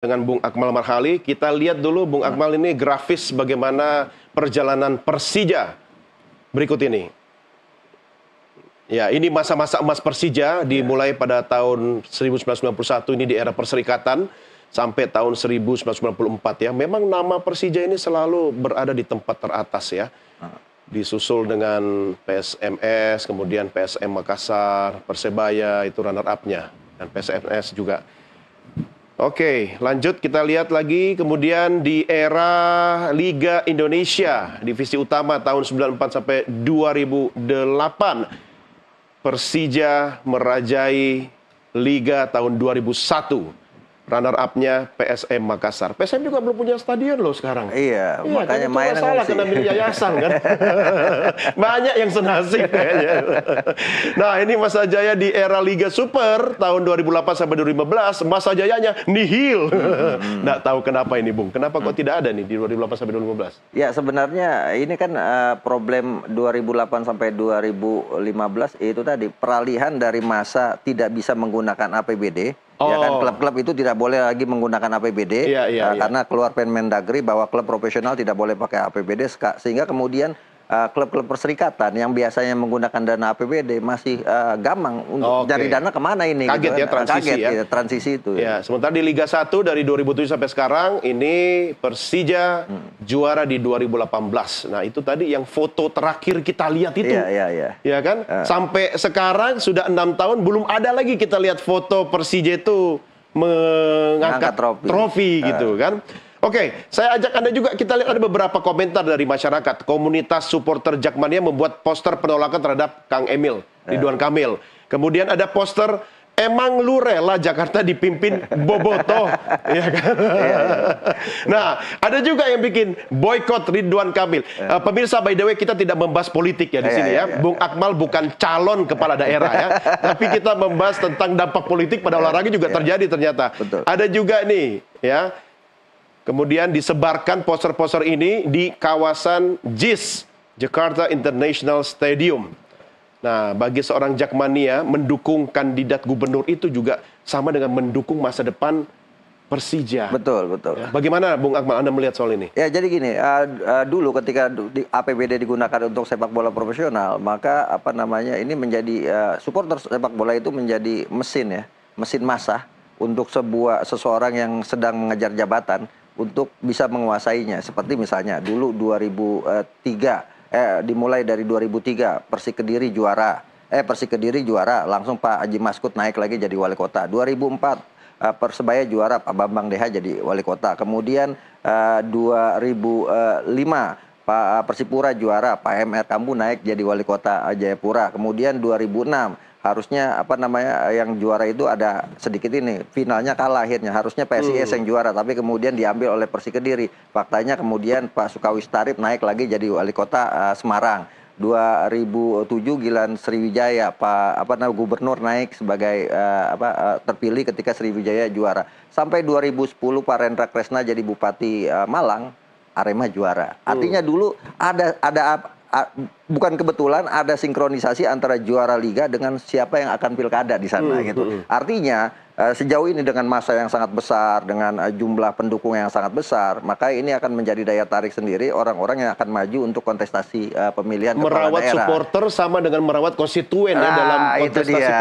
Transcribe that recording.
dengan Bung Akmal Marhali. Kita lihat dulu Bung ya. Akmal ini grafis bagaimana perjalanan Persija berikut ini. Ya, ini masa-masa emas Persija ya. dimulai pada tahun 1991 ini di era Perserikatan sampai tahun 1994 ya. Memang nama Persija ini selalu berada di tempat teratas ya. ya. Disusul dengan PSMS, kemudian PSM Makassar, Persebaya itu runner up-nya dan PSMS juga. Oke, lanjut kita lihat lagi kemudian di era Liga Indonesia, divisi utama tahun 94 sampai 2008. Persija merajai Liga tahun 2001 runner up-nya PSM Makassar. PSM juga belum punya stadion loh sekarang. Iya, iya makanya kan main salah kena milik yayasan kan. Banyak yang senasib kayaknya. nah, ini masa Jaya di era Liga Super tahun 2008 sampai 2015, masa Jayanya nihil. Hmm. Nggak tahu kenapa ini, Bung. Kenapa hmm. kok mm. tidak ada nih di 2008 sampai 2015? Ya, sebenarnya ini kan uh, problem 2008 sampai 2015 itu tadi peralihan dari masa tidak bisa menggunakan APBD Oh. Ya kan oh. klub-klub itu tidak boleh lagi menggunakan APBD yeah, iya, iya, yeah, uh, yeah. karena keluar Permendagri bahwa klub profesional tidak boleh pakai APBD sehingga kemudian Eh, klub-klub uh, perserikatan yang biasanya menggunakan dana APBD masih uh, eh, gamang untuk okay. cari dana kemana ini. Gitu kaget gitu, ya nah, transisi kaget, ya. ya transisi itu. Ya. ya, sementara di Liga 1 dari 2007 sampai sekarang ini Persija hmm. juara di 2018. Nah, itu tadi yang foto terakhir kita lihat itu. Iya, iya, iya. Ya kan? Uh. Sampai sekarang sudah enam tahun belum ada lagi kita lihat foto Persija itu mengangkat trofi, trofi uh. gitu kan. Oke, okay, saya ajak Anda juga kita lihat ada beberapa komentar dari masyarakat. Komunitas supporter Jakmania membuat poster penolakan terhadap Kang Emil, Ridwan ya. Kamil. Kemudian ada poster Emang lu rela Jakarta dipimpin Boboto, ya kan? Iya. nah, ada juga yang bikin boykot Ridwan Kamil. Uh, pemirsa, by the way, kita tidak membahas politik ya di ya, sini ya. Bung Akmal bukan calon kepala daerah ya, tapi kita membahas tentang dampak politik pada olahraga juga terjadi ternyata. Ada juga nih, ya Kemudian disebarkan poster-poster ini di kawasan JIS, Jakarta International Stadium. Nah, bagi seorang Jakmania, mendukung kandidat gubernur itu juga sama dengan mendukung masa depan Persija. Betul, betul. Ya, bagaimana Bung Akmal Anda melihat soal ini? Ya, jadi gini, uh, uh, dulu ketika di APBD digunakan untuk sepak bola profesional, maka apa namanya ini menjadi uh, supporter sepak bola itu menjadi mesin ya, mesin massa untuk sebuah seseorang yang sedang mengejar jabatan untuk bisa menguasainya. Seperti misalnya dulu 2003 eh dimulai dari 2003 Persik Kediri juara. Eh Persik Kediri juara, langsung Pak Haji Maskut naik lagi jadi wali kota. 2004 empat eh, Persebaya juara Pak Bambang Deha jadi wali kota. Kemudian eh, ribu 2005 Pak Persipura juara, Pak MR Kambu naik jadi wali kota Jayapura. Kemudian 2006 harusnya apa namanya yang juara itu ada sedikit ini finalnya kalah akhirnya harusnya PSIS hmm. yang juara tapi kemudian diambil oleh Persi Kediri faktanya kemudian Pak Sukawi Starip naik lagi jadi wali kota uh, Semarang 2007 Gilan Sriwijaya Pak apa namanya gubernur naik sebagai uh, apa uh, terpilih ketika Sriwijaya juara. Sampai 2010 Pak Rendra Kresna jadi bupati uh, Malang, Arema juara. Artinya hmm. dulu ada ada bukan kebetulan ada sinkronisasi antara juara liga dengan siapa yang akan pilkada di sana hmm, gitu. Hmm. Artinya e, sejauh ini dengan masa yang sangat besar, dengan e, jumlah pendukung yang sangat besar, maka ini akan menjadi daya tarik sendiri orang-orang yang akan maju untuk kontestasi uh, pemilihan merawat supporter sama dengan merawat konstituen ya ah, ya dalam kontestasi itu dia.